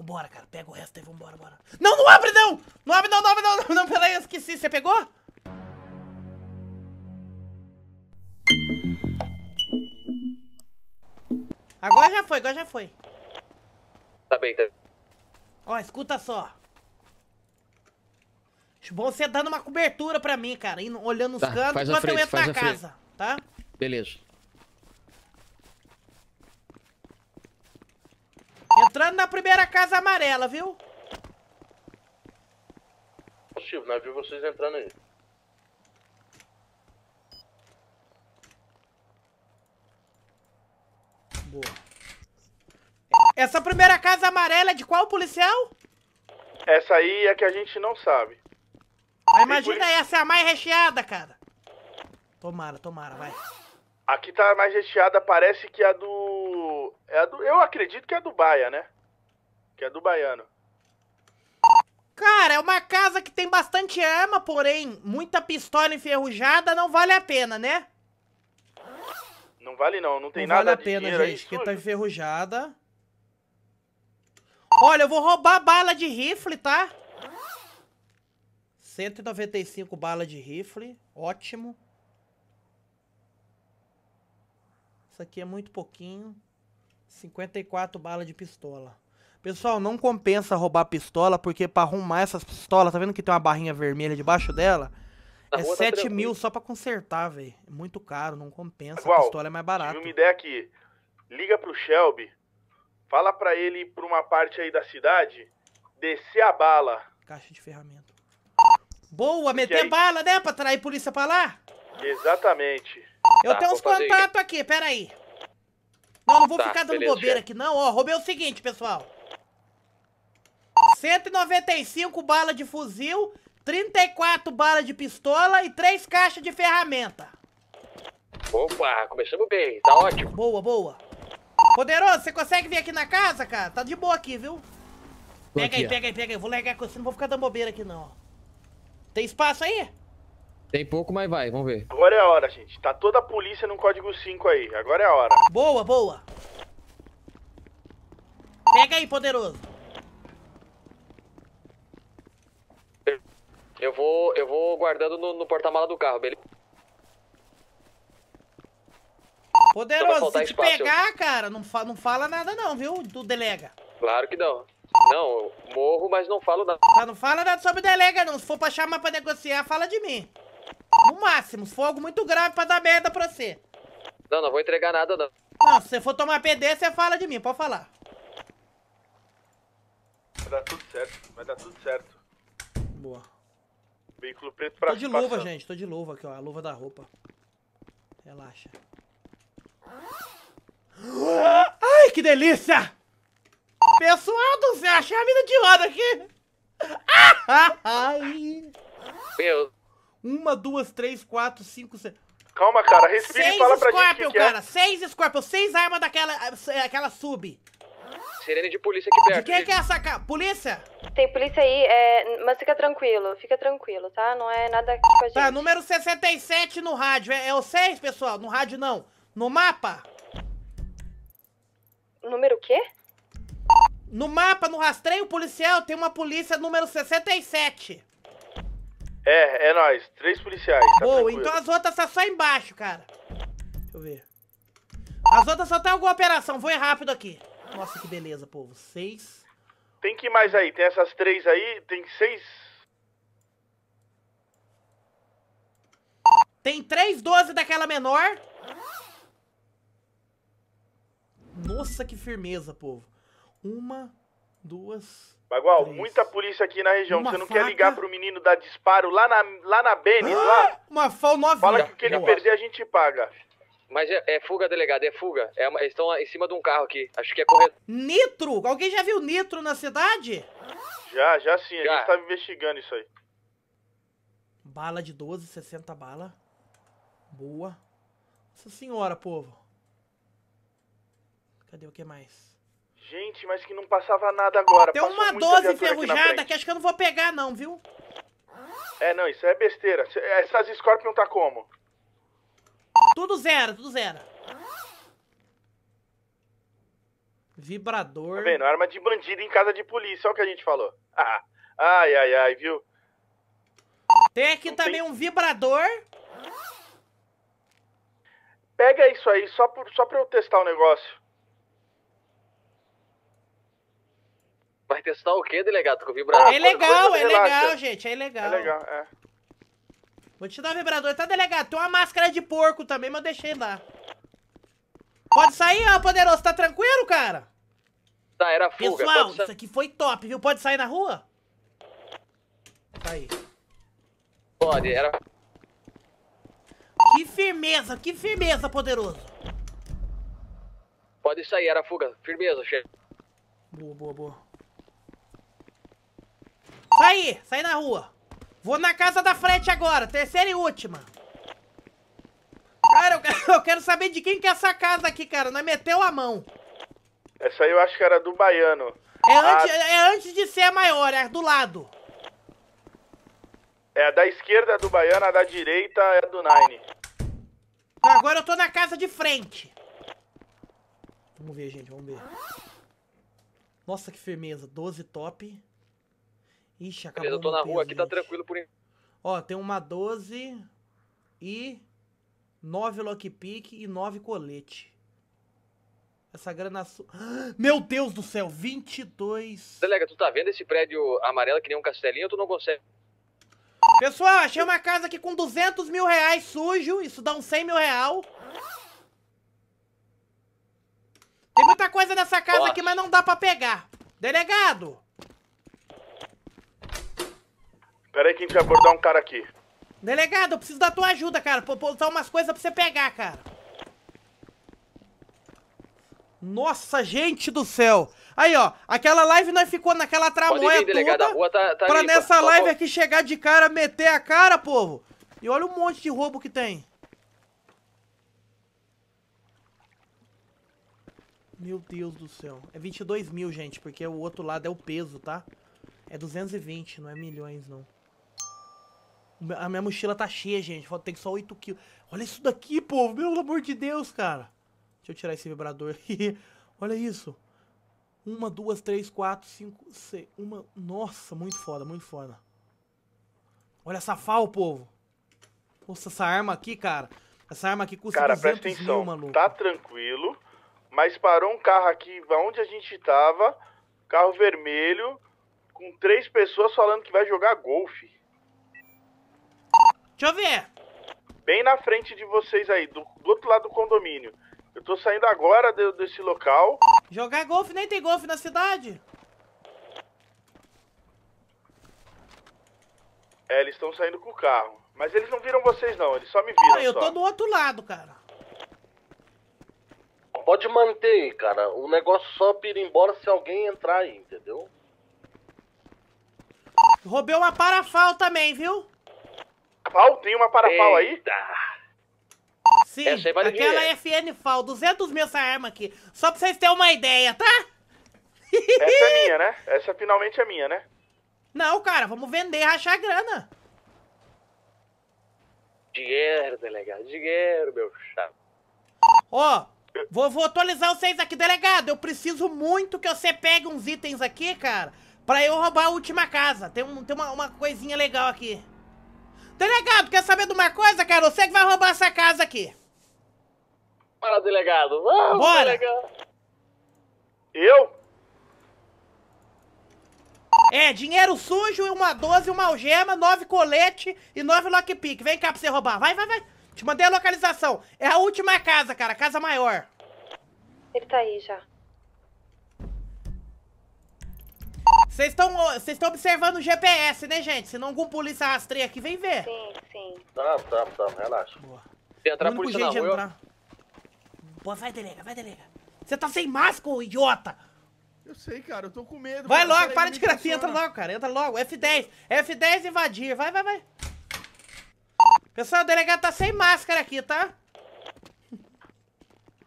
Vambora, cara. Pega o resto aí, vambora, bora. Não, não abre, não! Não abre, não, não abre, não, não, não peraí, eu esqueci. Você pegou? Agora já foi, agora já foi. Tá bem, tá. Ó, escuta só. Acho bom você dando uma cobertura pra mim, cara. Indo, olhando os tá, cantos enquanto eu entro na casa, tá? Beleza. Entrando na primeira casa amarela, viu? Possível, nós viu vocês entrando aí. Boa. Essa primeira casa amarela é de qual policial? Essa aí é que a gente não sabe. Ah, Mas imagina polici... essa é a mais recheada, cara. Tomara, tomara, vai. Aqui tá mais recheada, parece que a do é do, eu acredito que é do Baia, né? Que é do baiano. Cara, é uma casa que tem bastante arma, porém, muita pistola enferrujada não vale a pena, né? Não vale não, não tem não nada vale a pena, gente, porque tá enferrujada. Olha, eu vou roubar bala de rifle, tá? 195 bala de rifle, ótimo. Isso aqui é muito pouquinho. 54 balas de pistola. Pessoal, não compensa roubar pistola, porque para arrumar essas pistolas, tá vendo que tem uma barrinha vermelha debaixo dela? Na é 7 tá mil só para consertar, velho. É muito caro, não compensa. Igual, a pistola é mais barata. Tive uma ideia aqui. Liga pro Shelby, fala para ele ir pra uma parte aí da cidade, descer a bala. Caixa de ferramenta. Boa, meter bala, né? Pra trair polícia pra lá? Exatamente. Eu tá, tenho uns contatos aqui, peraí. Não, não vou tá, ficar dando beleza, bobeira já. aqui, não. Ó, roubei é o seguinte, pessoal. 195 balas de fuzil, 34 balas de pistola e 3 caixas de ferramenta. Opa, começamos bem, tá ótimo. Boa, boa. Poderoso, você consegue vir aqui na casa, cara? Tá de boa aqui, viu? Pega aqui, aí, ó. pega aí, pega aí. Vou largar com você, não vou ficar dando bobeira aqui, não. Tem espaço aí? Tem pouco, mas vai, vamos ver. Agora é a hora, gente. Tá toda a polícia no código 5 aí. Agora é a hora. Boa, boa. Pega aí, poderoso. Eu vou, eu vou guardando no, no porta-mala do carro, beleza? Então poderoso, se te espaço, pegar, eu... cara, não, fa não fala nada não, viu? Do delega. Claro que não. Não, eu morro, mas não falo nada. Tá, não fala nada sobre o delega não. Se for pra chamar pra negociar, fala de mim. No máximo, se for algo muito grave pra dar merda pra você. Não, não vou entregar nada, não. Não, se você for tomar PD, você fala de mim, pode falar. Vai dar tudo certo, vai dar tudo certo. Boa. Veículo preto pra Tô de luva, passando. gente, tô de luva aqui, ó, a luva da roupa. Relaxa. Ai, que delícia! Pessoal do céu, achei a mina de onda aqui! Ai! Meu uma, duas, três, quatro, cinco, seis. Calma, cara, respira seis e fala pra gente. Seis é. cara, é. seis Scorpion, seis armas daquela aquela sub. Sirene de polícia aqui perto. De quem que é essa ca... Polícia? Tem polícia aí, é... mas fica tranquilo, fica tranquilo, tá? Não é nada aqui com a tá, gente. Tá, número 67 no rádio. É, é o seis pessoal? No rádio não. No mapa? Número quê? No mapa, no rastreio policial, tem uma polícia número 67. É, é nós. Três policiais. Tá Boa, então as outras tá só embaixo, cara. Deixa eu ver. As outras só tem alguma operação. Vou ir rápido aqui. Nossa, que beleza, povo. Seis. Tem que mais aí? Tem essas três aí? Tem seis? Tem três doze daquela menor. Nossa, que firmeza, povo. Uma, duas, Bagual, Três. muita polícia aqui na região. Uma Você não faca? quer ligar pro menino dar disparo lá na, lá na Benes, ah, lá? Uma FAL 9 Fala que o que ele perder a gente paga. Mas é, é fuga, delegado, é fuga. É, eles estão em cima de um carro aqui. Acho que é correto. Nitro? Alguém já viu nitro na cidade? Já, já sim. A gente tava tá investigando isso aí. Bala de 12, 60 bala. Boa. Nossa senhora, povo. Cadê o que mais? Gente, mas que não passava nada agora. Tem uma 12 enferrujada que acho que eu não vou pegar, não, viu? É, não, isso é besteira. É, essas Scorpion tá como? Tudo zero, tudo zero. Vibrador. Tá vendo? Arma de bandido em casa de polícia, olha o que a gente falou. Ah, ai, ai, ai, viu? Tem aqui não também tem... um vibrador. Pega isso aí, só, por, só pra eu testar o negócio. Vai testar o quê, delegado? Com vibrador? Ah, é legal, é relaxa. legal, gente, é legal. É legal, é. Vou te dar o um vibrador, tá, delegado? Tem uma máscara de porco também, mas eu deixei lá. Pode sair, ó, poderoso, tá tranquilo, cara? Tá, era fuga. Pessoal, isso aqui foi top, viu? Pode sair na rua? Tá aí. Pode, era... Que firmeza, que firmeza, poderoso. Pode sair, era fuga. Firmeza, chefe. Boa, boa, boa. Sai, sai na rua. Vou na casa da frente agora, terceira e última. Cara, eu quero, eu quero saber de quem que é essa casa aqui, cara. Nós meteu a mão. Essa aí eu acho que era do baiano. É, a... antes, é antes de ser a maior, é do lado. É, a da esquerda é do baiano, a da direita é do Nine. Agora eu tô na casa de frente. Vamos ver, gente, vamos ver. Nossa, que firmeza. 12 top. Ixi, acabou. Beleza, eu tô na rua aqui, tá gente. tá tranquilo por enquanto. Ó, tem uma 12 e 9 lockpick e 9 colete. Essa grana. Su... meu Deus do céu, 22. Delega, tu tá vendo esse prédio amarelo que nem um castelinho ou tu não consegue? Pessoal, achei uma casa aqui com 200 mil reais sujo. Isso dá uns 100 mil real. Tem muita coisa nessa casa Nossa. aqui, mas não dá pra pegar. Delegado, Peraí que a gente vai abordar um cara aqui. Delegado, eu preciso da tua ajuda, cara. Pra botar umas coisas pra você pegar, cara. Nossa, gente do céu. Aí, ó. Aquela live nós ficou naquela tramoia vir, delegado, toda. Rua tá, tá pra limpa, nessa tá live aqui chegar de cara, meter a cara, povo. E olha o monte de roubo que tem. Meu Deus do céu. É 22 mil, gente, porque o outro lado é o peso, tá? É 220, não é milhões, não. A minha mochila tá cheia, gente. Tem só 8 quilos. Olha isso daqui, povo. Meu amor de Deus, cara. Deixa eu tirar esse vibrador aqui. Olha isso. Uma, duas, três, quatro, cinco, seis. Uma. Nossa, muito foda, muito foda. Olha essa fal, povo. Nossa, essa arma aqui, cara. Essa arma aqui custa Cara, presta atenção. Mil, maluco. Tá tranquilo. Mas parou um carro aqui onde a gente tava. Carro vermelho. Com três pessoas falando que vai jogar golfe. Deixa eu ver. Bem na frente de vocês aí, do, do outro lado do condomínio. Eu tô saindo agora de, desse local. Jogar golfe? Nem tem golfe na cidade? É, eles estão saindo com o carro. Mas eles não viram vocês não, eles só me viram. Ah, eu só. tô do outro lado, cara. Pode manter aí, cara. O negócio só ir embora se alguém entrar aí, entendeu? Roubei uma parafal também, viu? Parafal? Tem uma Parafal aí? Sim, Essa aí aquela FN FAL, 200 mil essa arma aqui. Só pra vocês terem uma ideia, tá? Essa é minha, né? Essa finalmente é minha, né? Não, cara, vamos vender e rachar a grana. Dinheiro, delegado, dinheiro, meu chato. Ó, vou, vou atualizar vocês aqui, delegado. Eu preciso muito que você pegue uns itens aqui, cara, pra eu roubar a última casa. Tem, um, tem uma, uma coisinha legal aqui. Delegado, tá quer saber de uma coisa, cara? Você que vai roubar essa casa aqui. Para, delegado. Vamos, Bora. delegado. Eu? É, dinheiro sujo, uma 12, uma algema, nove colete e nove lockpick. Vem cá pra você roubar. Vai, vai, vai. Te mandei a localização. É a última casa, cara. Casa maior. Ele tá aí já. Vocês estão observando o GPS, né, gente? Senão algum polícia rastreia aqui, vem ver. Sim, sim. Tá, tá, tá, relaxa. Boa. Se entrar por isso na rua... Entrar... vai, delega, vai, delega. Você tá sem máscara, idiota! Eu sei, cara, eu tô com medo. Vai logo, para de gracinha, entra logo, cara, entra logo. F10, F10 invadir, vai, vai, vai. Pessoal, o delegado tá sem máscara aqui, tá?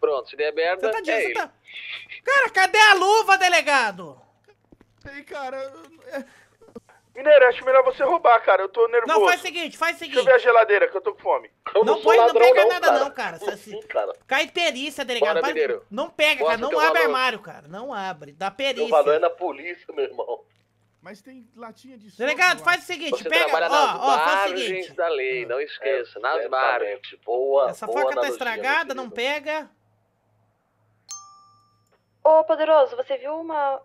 Pronto, se der merda, tá, é tá... Cara, cadê a luva, delegado? sei, cara. É. Mineiro, acho melhor você roubar, cara. Eu tô nervoso. Não, faz o seguinte, faz o seguinte. Deixa eu ver a geladeira, que eu tô com fome. Eu não, não ladrão, não pega nada, cara. não, cara. Sim, de assim, cara. Cai perícia, delegado. Tá Bora, não pega, cara. Não abre valor. armário, cara. Não abre. Dá perícia. O valor é na polícia, meu irmão. Mas tem latinha de Delegado, tá faz o seguinte, você pega. Ó, ó, faz o seguinte. da lei, não esqueça. É, nas margens. Boa. Essa boa faca tá estragada, não pega. Ô, poderoso, você viu uma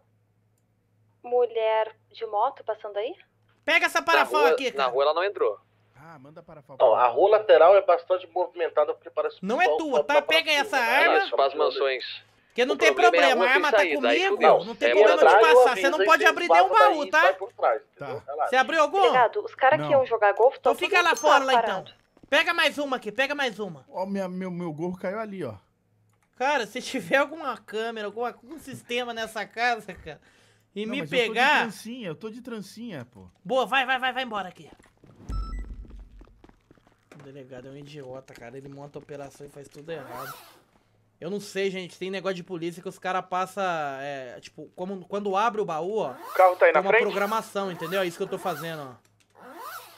mulher de moto passando aí? Pega essa parafal aqui, cara. Na rua ela não entrou. Ah, manda parafal. Não, a rua lateral é bastante movimentada porque parece Não é tua, tá? Pega essa arma. Para as mansões. Porque não tem problema, é a arma tá comigo, não tem é problema de passar. Você não pode abrir nenhum baú, tá? tá. Você abriu algum? Obrigado. Os caras que iam jogar golfe estão Então fica lá tá fora, lá então. Pega mais uma aqui, pega mais uma. Ó, minha, meu, meu gorro caiu ali, ó. Cara, se tiver alguma câmera, algum sistema nessa casa, cara, e não, me pegar. Eu tô de trancinha, eu tô de trancinha, pô. Boa, vai, vai, vai, vai embora aqui. O delegado é um idiota, cara. Ele monta a operação e faz tudo errado. Eu não sei, gente. Tem negócio de polícia que os caras passam. É, tipo, como, quando abre o baú, ó. O carro tá aí na uma frente. programação, entendeu? É isso que eu tô fazendo, ó.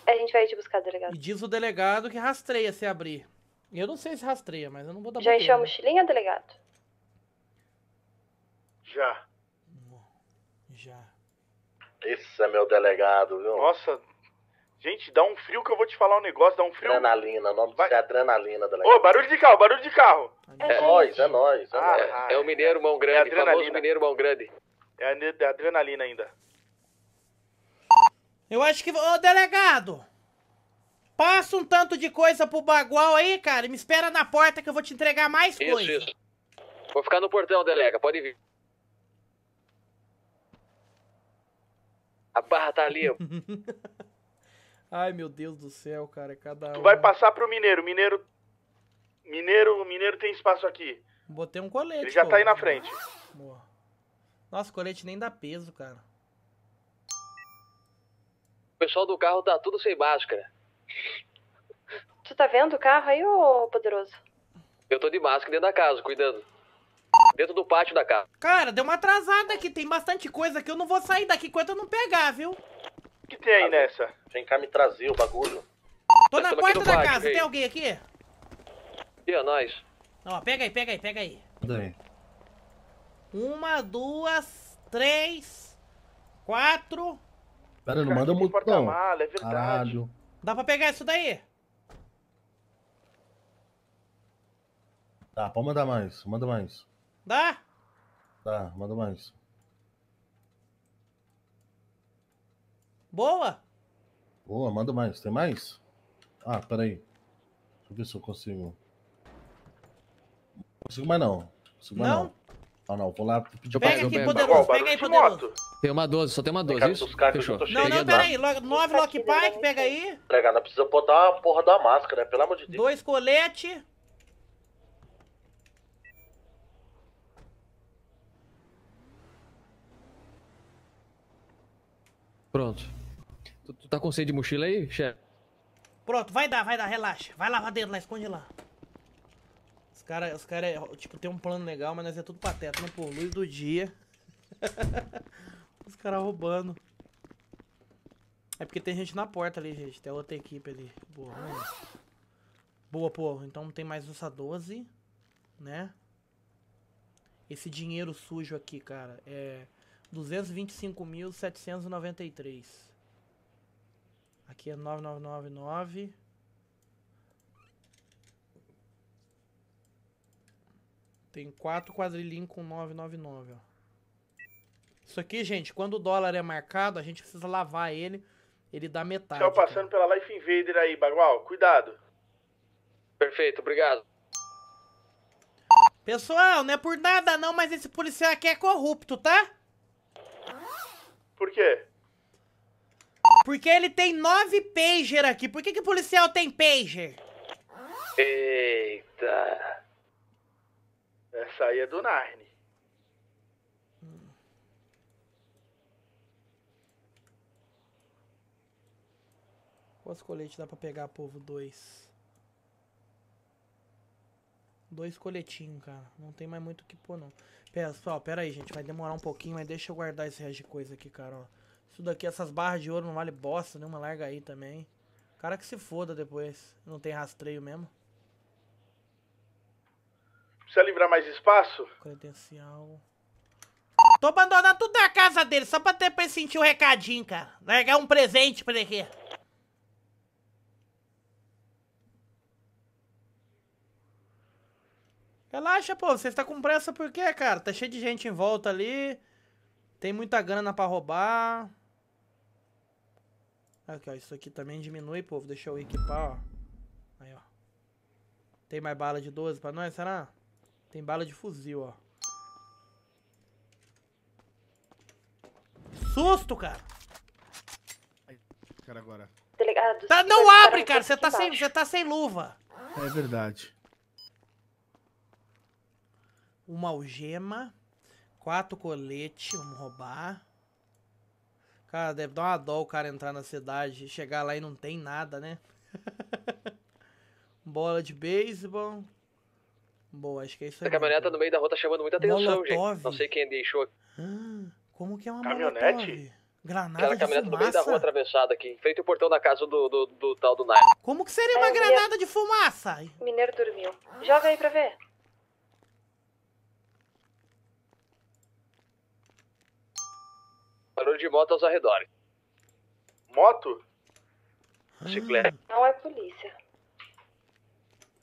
A gente vai te buscar, delegado. E diz o delegado que rastreia se abrir. Eu não sei se rastreia, mas eu não vou dar Já encheu a né? mochilinha, delegado? Já. Esse é meu delegado, viu? Nossa, gente, dá um frio que eu vou te falar um negócio, dá um frio. Adrenalina, o nome Vai. disso é adrenalina, delegado. Ô, barulho de carro, barulho de carro. É, é nós, é nós. É, ah, é, é o é. É Mineiro Mão Grande, é famoso Mineiro Mão Grande. É a adrenalina ainda. Eu acho que. Ô, delegado! Passa um tanto de coisa pro bagual aí, cara, me espera na porta que eu vou te entregar mais isso, coisa. Isso. Vou ficar no portão, delega, pode vir. A barra tá ali, ó. Ai, meu Deus do céu, cara. É cada Tu vai passar pro Mineiro. Mineiro. Mineiro, Mineiro tem espaço aqui. Botei um colete. Ele já pô. tá aí na frente. Boa. Nossa, colete nem dá peso, cara. O pessoal do carro tá tudo sem máscara. Tu tá vendo o carro aí, ô poderoso? Eu tô de máscara dentro da casa, cuidando dentro do pátio da casa. Cara, deu uma atrasada aqui, tem bastante coisa que eu não vou sair daqui enquanto eu não pegar, viu? O que tem aí nessa? Vem cá me trazer o bagulho. Tô tá na porta da pátio, casa, aí. tem alguém aqui? E é nós. Ó, pega aí, pega aí, pega aí. Daí. Uma, duas, três, quatro. Pera, não manda muito não. é verdade. Caralho. Dá pra pegar isso daí? Tá, pode mandar mais, manda mais. Dá? Dá, manda mais. Boa! Boa, manda mais. Tem mais? Ah, peraí. Deixa eu ver se eu consigo. Não consigo mais não. Consigo mais não? não. Ah, não, vou lá pedir Pega pra... aqui, poderoso, pega, pega aí, poderoso. Tem uma 12, só tem uma 12, isso? Fechou. Não, não, peraí. 9 Lockpike, pega aí. Pega, não precisa botar a porra da máscara, né? pelo amor de Deus. Dois coletes. Pronto. Tu, tu tá com sede de mochila aí, chefe? Pronto, vai dar, vai dar, relaxa. Vai lá dentro, lá, esconde lá. Os caras, os cara, é, tipo, tem um plano legal, mas nós é tudo pateta, né? Por luz do dia. os caras roubando. É porque tem gente na porta ali, gente. Tem outra equipe ali. Boa, mas... Né? Boa, pô. Então tem mais essa 12, né? Esse dinheiro sujo aqui, cara, é... 225.793. Aqui é 9999. Tem quatro quadrilhinhos com 999, ó. Isso aqui, gente, quando o dólar é marcado, a gente precisa lavar ele. Ele dá metade. Tchau passando cara. pela Life Invader aí, Bagual. Cuidado. Perfeito, obrigado. Pessoal, não é por nada não, mas esse policial aqui é corrupto, tá? Por quê? Porque ele tem nove pager aqui. Por que, que policial tem pager? Eita. Essa aí é do Narni. Quantos coletes dá pra pegar, povo dois. Dois coletinhos, cara. Não tem mais muito o que pôr, não. Pera, pera aí, gente. Vai demorar um pouquinho, mas deixa eu guardar esse resto de coisa aqui, cara, ó. Isso daqui, essas barras de ouro não vale bosta nenhuma. Larga aí também. Cara que se foda depois. Não tem rastreio mesmo. Precisa livrar mais espaço? Credencial. Tô abandonando tudo na casa dele, só pra ter pra sentir o um recadinho, cara. Largar um presente pra ele aqui. Relaxa, pô. Você está com pressa por quê, cara? Tá cheio de gente em volta ali. Tem muita grana para roubar. Aqui, ó. Isso aqui também diminui, povo. Deixa eu equipar, ó. Aí, ó. Tem mais bala de 12 pra nós, será? Tem bala de fuzil, ó. Susto, cara! Cara, agora. Delegado. Tá, não abre, cara! Você tá, sem, você tá sem luva. É verdade uma algema, quatro coletes, vamos roubar. Cara, deve dar uma dó o cara entrar na cidade, chegar lá e não tem nada, né? Bola de beisebol. Boa, acho que é isso aí. Essa caminhoneta no meio da rua tá chamando muita atenção, molotov. gente. Não sei quem deixou. Ah, como que é uma caminhonete? de Granada Aquela caminhonete fumaça? no meio da rua atravessada aqui, em frente ao portão da casa do, do, do, do tal do Nair. Como que seria uma é, granada de fumaça? Mineiro dormiu. Joga aí pra ver. Barulho de moto aos arredores. Moto? Ah. Chiclete. Não é polícia.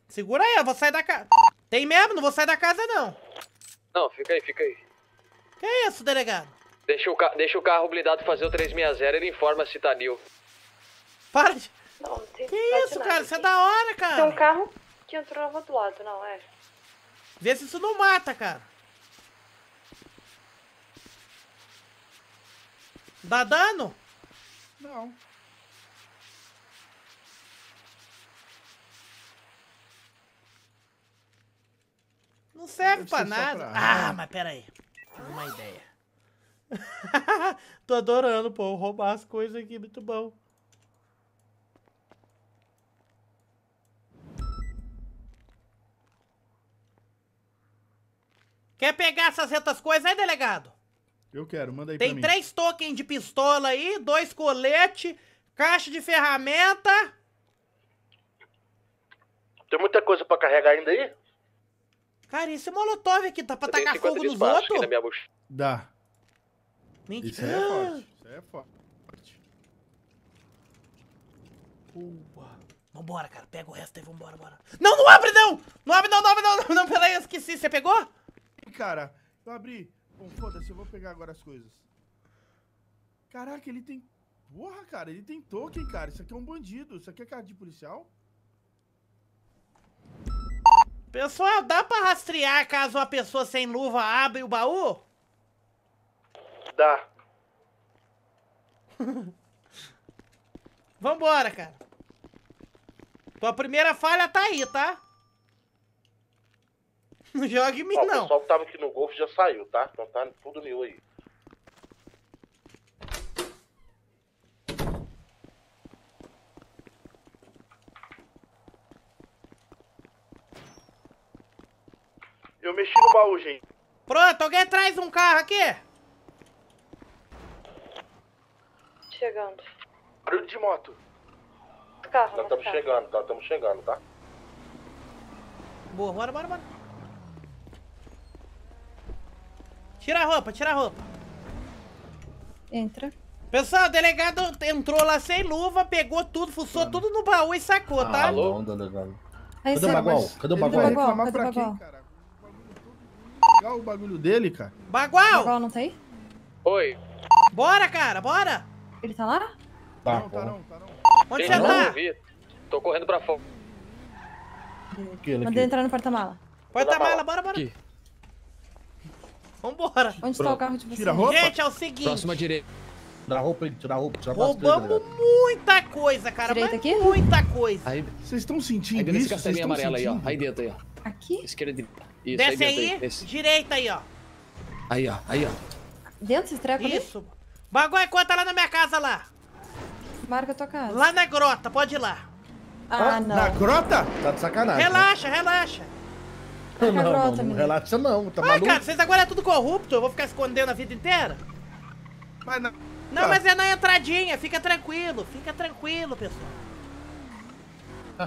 Segura aí, eu vou sair da casa. Tem mesmo? Não vou sair da casa, não. Não, fica aí, fica aí. Que é isso, delegado? Deixa o, deixa o carro blindado fazer o 360, ele informa se tá new. Para de... Não, não tem que isso, nada, cara? Isso é da hora, cara. Tem um carro que entrou do outro lado, não é? Vê se isso não mata, cara. Dá dano? Não. Não serve pra nada. Pra... Ah, mas pera aí. Tive uma ideia. Tô adorando, pô. Roubar as coisas aqui, muito bom. Quer pegar essas outras coisas aí, delegado? Eu quero, manda aí Tem pra mim. Tem três tokens de pistola aí, dois colete, caixa de ferramenta. Tem muita coisa pra carregar ainda aí? Cara, esse molotov aqui dá pra Eu tacar fogo nos outros? Dá. Mentira. Isso é forte. Isso é forte. Boa. Vambora, cara. Pega o resto aí, vambora, bora. Não, não abre não! Não abre não, não abre não, não, não. Peraí, eu esqueci. Você pegou? Cara, eu abri. Bom, foda-se, eu vou pegar agora as coisas. Caraca, ele tem... Porra, cara, ele tem token, cara. Isso aqui é um bandido. Isso aqui é cara de policial? Pessoal, dá pra rastrear caso uma pessoa sem luva abre o baú? Dá. Vambora, cara. Tua primeira falha tá aí, tá? Não joga em mim, Ó, não. O pessoal que tava aqui no golfe já saiu, tá? Então tá tudo mil aí. Eu mexi no baú, gente. Pronto, alguém traz um carro aqui? Chegando. Barulho de moto. Carro, Nós estamos né, chegando, tá? Estamos chegando, tá? Boa, bora, bora, bora. Tira a roupa, tira a roupa. Entra. Pessoal, o delegado entrou lá sem luva, pegou tudo, fuçou Mano. tudo no baú e sacou, ah, tá? tá Alô? Cadê o bagual? Cadê o bagual? Ele vai reclamar pra quem, cara? Legal o bagulho dele, cara. Bagual! Bagual não tá aí? Oi. Bora, cara, bora! Ele tá lá? Tá, não, tá não, tá não. Onde Ei, você não tá? Vi. Tô correndo pra fora. Mandei entrar no porta-mala. Porta-mala, bora, bora. Aqui. Vambora. Onde Pronto. tá o carro de vocês? Tira roupa. Gente, é o seguinte. Próxima direita. Tira a roupa, tira a roupa, tira a Roubamos muita coisa, cara. Direita aqui? Muita coisa. Aí, vocês estão sentindo aí dentro isso? Vocês estão amarela sentindo? aí, ó. Aí dentro aí, ó. Aqui? Esquerda. Isso, Desce aí, aí. Desce. direita aí, ó. Aí, ó. Aí, ó. Dentro, vocês trecam Isso. Ali? Bagulho, é conta lá na minha casa, lá. Marca a tua casa. Lá na grota, pode ir lá. Ah, ah não. Na grota? Tá de sacanagem. Relaxa, né? relaxa. Não, não, não, não relaxa não, tá ah, maluco? cara, vocês agora é tudo corrupto, eu vou ficar escondendo a vida inteira? Mas não... Não, tá. mas é na entradinha, fica tranquilo, fica tranquilo, pessoal. Tá.